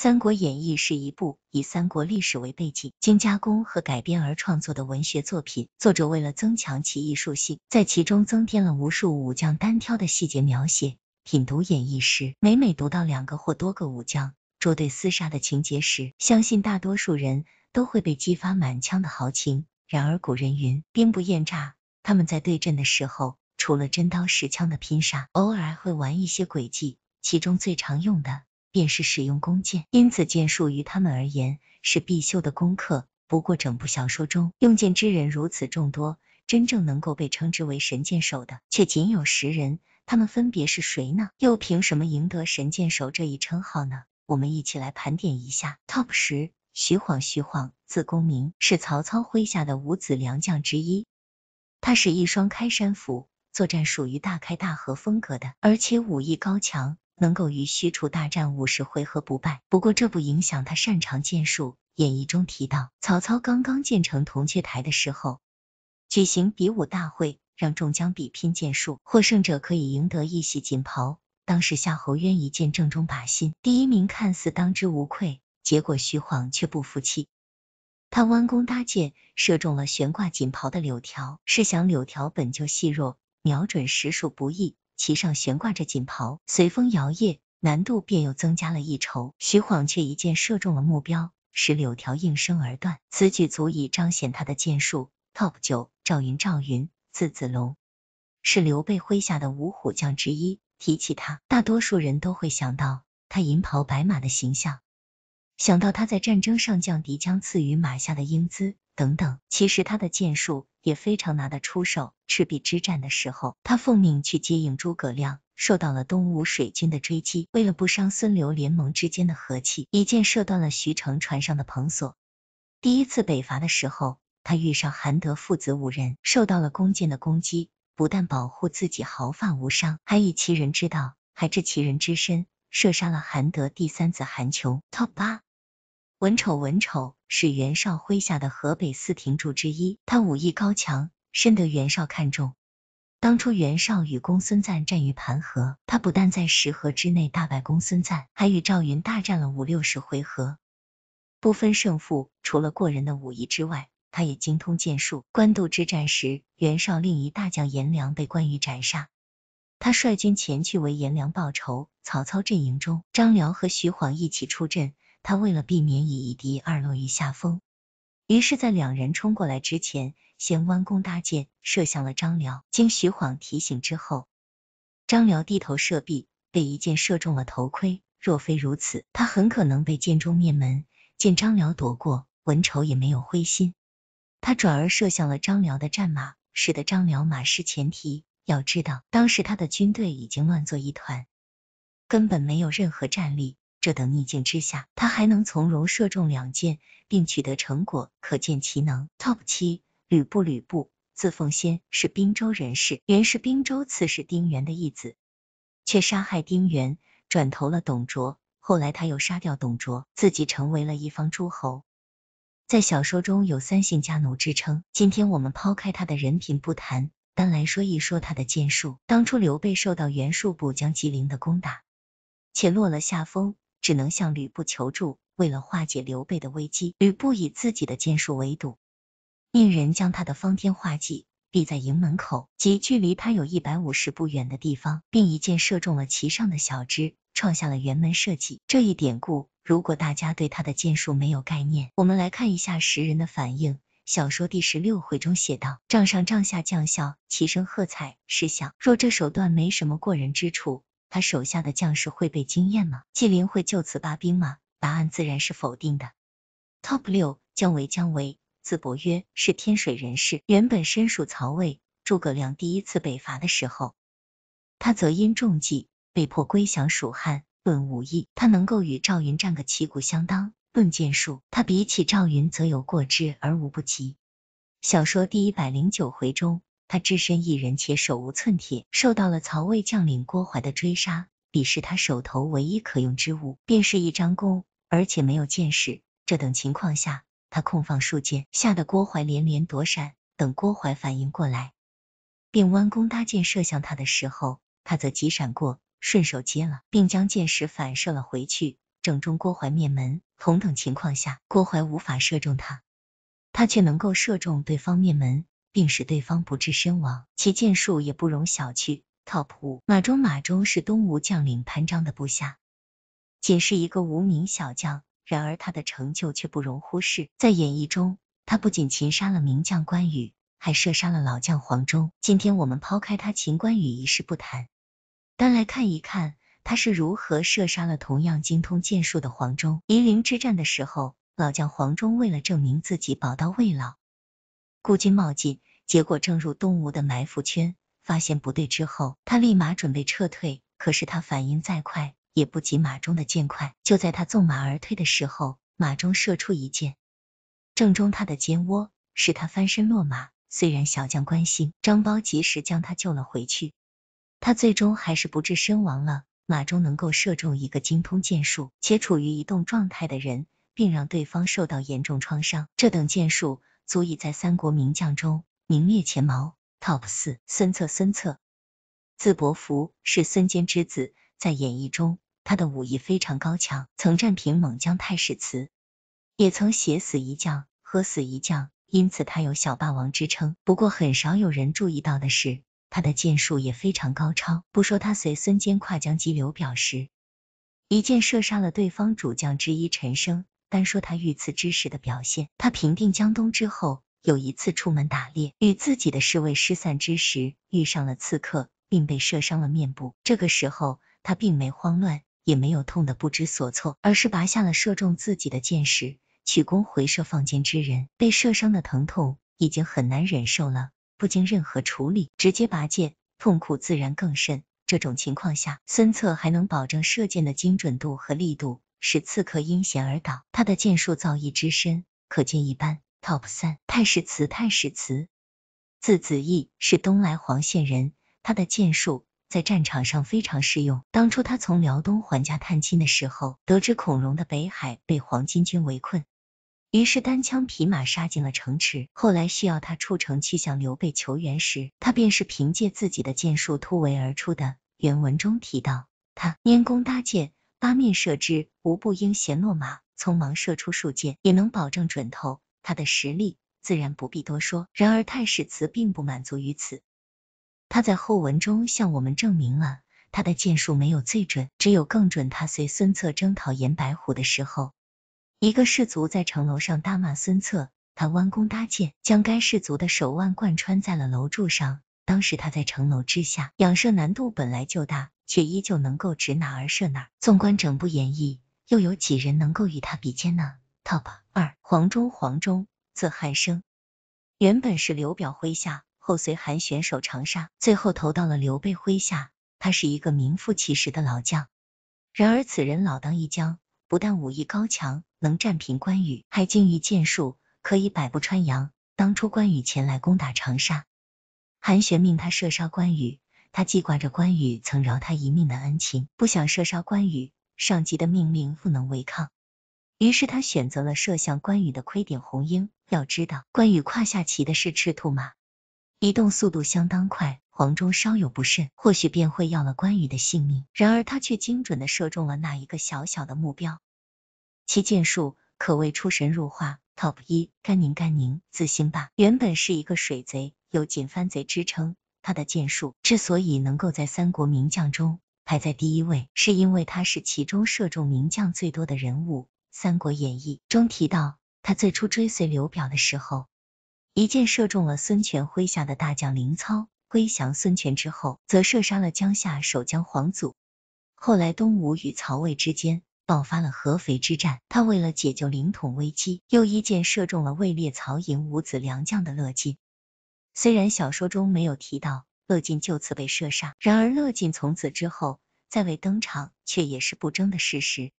《三国演义》是一部以三国历史为背景，经加工和改编而创作的文学作品。作者为了增强其艺术性，在其中增添了无数武将单挑的细节描写。品读演义时，每每读到两个或多个武将捉对厮杀的情节时，相信大多数人都会被激发满腔的豪情。然而，古人云“兵不厌诈”，他们在对阵的时候，除了真刀实枪的拼杀，偶尔还会玩一些诡计，其中最常用的。便是使用弓箭，因此剑术于他们而言是必修的功课。不过整部小说中，用剑之人如此众多，真正能够被称之为神箭手的却仅有十人。他们分别是谁呢？又凭什么赢得神箭手这一称号呢？我们一起来盘点一下。Top 十，徐晃，徐晃，字公明，是曹操麾下的五子良将之一。他使一双开山斧，作战属于大开大合风格的，而且武艺高强。能够与许褚大战五十回合不败，不过这不影响他擅长剑术。演义中提到，曹操刚刚建成铜雀台的时候，举行比武大会，让众将比拼剑术，获胜者可以赢得一袭锦袍。当时夏侯渊一见正中靶心，第一名看似当之无愧，结果徐晃却不服气，他弯弓搭箭，射中了悬挂锦袍的柳条。试想，柳条本就细弱，瞄准实属不易。其上悬挂着锦袍，随风摇曳，难度便又增加了一筹。徐晃却一箭射中了目标，使柳条应声而断，此举足以彰显他的箭术。Top 九，赵云，赵云，字子龙，是刘备麾下的五虎将之一。提起他，大多数人都会想到他银袍白马的形象，想到他在战争上将敌将赐予马下的英姿。等等，其实他的剑术也非常拿得出手。赤壁之战的时候，他奉命去接应诸葛亮，受到了东吴水军的追击，为了不伤孙刘联盟之间的和气，一箭射断了徐成船上的篷索。第一次北伐的时候，他遇上韩德父子五人，受到了弓箭的攻击，不但保护自己毫发无伤，还以其人之道还治其人之身，射杀了韩德第三子韩琼。top 八。文丑，文丑是袁绍麾下的河北四庭柱之一，他武艺高强，深得袁绍看重。当初袁绍与公孙瓒战于盘河，他不但在十合之内大败公孙瓒，还与赵云大战了五六十回合，不分胜负。除了过人的武艺之外，他也精通剑术。官渡之战时，袁绍另一大将颜良被关羽斩杀，他率军前去为颜良报仇。曹操阵营中，张辽和徐晃一起出阵。他为了避免以一敌二落于下风，于是，在两人冲过来之前，先弯弓搭箭射向了张辽。经徐晃提醒之后，张辽低头射臂，被一箭射中了头盔。若非如此，他很可能被箭中灭门。见张辽躲过，文丑也没有灰心，他转而射向了张辽的战马，使得张辽马失前蹄。要知道，当时他的军队已经乱作一团，根本没有任何战力。这等逆境之下，他还能从容射中两箭，并取得成果，可见其能。Top 七，吕布，吕布，字奉先，是滨州人士，原是滨州刺史丁原的义子，却杀害丁原，转投了董卓，后来他又杀掉董卓，自己成为了一方诸侯。在小说中有三姓家奴之称。今天我们抛开他的人品不谈，单来说一说他的剑术。当初刘备受到袁术部将纪灵的攻打，且落了下风。只能向吕布求助。为了化解刘备的危机，吕布以自己的箭术为赌，命人将他的方天画戟立在营门口，即距离他有一百五十步远的地方，并一箭射中了其上的小枝，创下了辕门射戟这一典故。如果大家对他的箭术没有概念，我们来看一下十人的反应。小说第十六回中写道：“帐上帐下将校齐声喝彩，是想若这手段没什么过人之处。”他手下的将士会被惊艳吗？纪灵会就此罢兵吗？答案自然是否定的。Top 六，姜维，姜维，字伯约，是天水人士，原本身属曹魏。诸葛亮第一次北伐的时候，他则因中计，被迫归降蜀汉。论武艺，他能够与赵云战个旗鼓相当；论剑术，他比起赵云则有过之而无不及。小说第一百零九回中。他只身一人且手无寸铁，受到了曹魏将领郭淮的追杀。彼时他手头唯一可用之物便是一张弓，而且没有箭矢。这等情况下，他空放数箭，吓得郭淮连连躲闪。等郭淮反应过来并弯弓搭箭射向他的时候，他则急闪过，顺手接了，并将箭矢反射了回去，正中郭淮面门。同等情况下，郭淮无法射中他，他却能够射中对方面门。并使对方不治身亡，其剑术也不容小觑。TOP 五，马忠。马忠是东吴将领潘璋的部下，仅是一个无名小将，然而他的成就却不容忽视。在演义中，他不仅擒杀了名将关羽，还射杀了老将黄忠。今天我们抛开他擒关羽一事不谈，单来看一看他是如何射杀了同样精通剑术的黄忠。夷陵之战的时候，老将黄忠为了证明自己宝刀未老，孤军冒进，结果正入东吴的埋伏圈。发现不对之后，他立马准备撤退。可是他反应再快，也不及马中的箭快。就在他纵马而退的时候，马中射出一箭，正中他的肩窝，使他翻身落马。虽然小将关心张苞及时将他救了回去，他最终还是不治身亡了。马中能够射中一个精通箭术且处于移动状态的人，并让对方受到严重创伤，这等箭术。足以在三国名将中名列前茅。Top 四，孙策，孙策，字伯符，是孙坚之子。在演义中，他的武艺非常高强，曾战平猛将太史慈，也曾挟死一将，喝死一将，因此他有小霸王之称。不过，很少有人注意到的是，他的剑术也非常高超。不说他随孙坚跨江击刘表时，一箭射杀了对方主将之一陈升。单说他遇刺之时的表现，他平定江东之后，有一次出门打猎，与自己的侍卫失散之时，遇上了刺客，并被射伤了面部。这个时候，他并没慌乱，也没有痛得不知所措，而是拔下了射中自己的箭矢，取弓回射放箭之人。被射伤的疼痛已经很难忍受了，不经任何处理，直接拔箭，痛苦自然更甚。这种情况下，孙策还能保证射箭的精准度和力度。使刺客因险而倒，他的剑术造诣之深，可见一斑。Top 三，太史慈，太史慈，字子义，是东莱黄县人。他的剑术在战场上非常适用。当初他从辽东还家探亲的时候，得知孔融的北海被黄巾军围困，于是单枪匹马杀进了城池。后来需要他出城去向刘备求援时，他便是凭借自己的剑术突围而出的。原文中提到，他拈弓搭箭。八面射之，无不应弦落马。匆忙射出数箭，也能保证准头。他的实力，自然不必多说。然而，太史慈并不满足于此，他在后文中向我们证明了他的箭术没有最准，只有更准。他随孙策征讨严白虎的时候，一个士卒在城楼上大骂孙策，他弯弓搭箭，将该士卒的手腕贯穿在了楼柱上。当时他在城楼之下仰射，难度本来就大，却依旧能够指哪而射哪。纵观整部演义，又有几人能够与他比肩呢？Top 二黄忠，黄忠字汉升，原本是刘表麾下，后随韩选守长沙，最后投到了刘备麾下。他是一个名副其实的老将。然而此人老当益壮，不但武艺高强，能战平关羽，还精于箭术，可以百步穿杨。当初关羽前来攻打长沙。韩玄命他射杀关羽，他记挂着关羽曾饶他一命的恩情，不想射杀关羽，上级的命令不能违抗，于是他选择了射向关羽的盔顶红缨。要知道，关羽胯下骑的是赤兔马，移动速度相当快，黄忠稍有不慎，或许便会要了关羽的性命。然而他却精准的射中了那一个小小的目标，其箭术可谓出神入化。Top 一，甘宁，甘宁，自信吧，原本是一个水贼。有“锦帆贼”之称，他的箭术之所以能够在三国名将中排在第一位，是因为他是其中射中名将最多的人物。《三国演义》中提到，他最初追随刘表的时候，一箭射中了孙权麾下的大将林操；归降孙权之后，则射杀了江夏守将黄祖。后来东吴与曹魏之间爆发了合肥之战，他为了解救领统危机，又一箭射中了位列曹营五子良将的乐进。虽然小说中没有提到乐进就此被射杀，然而乐进从此之后再未登场，却也是不争的事实。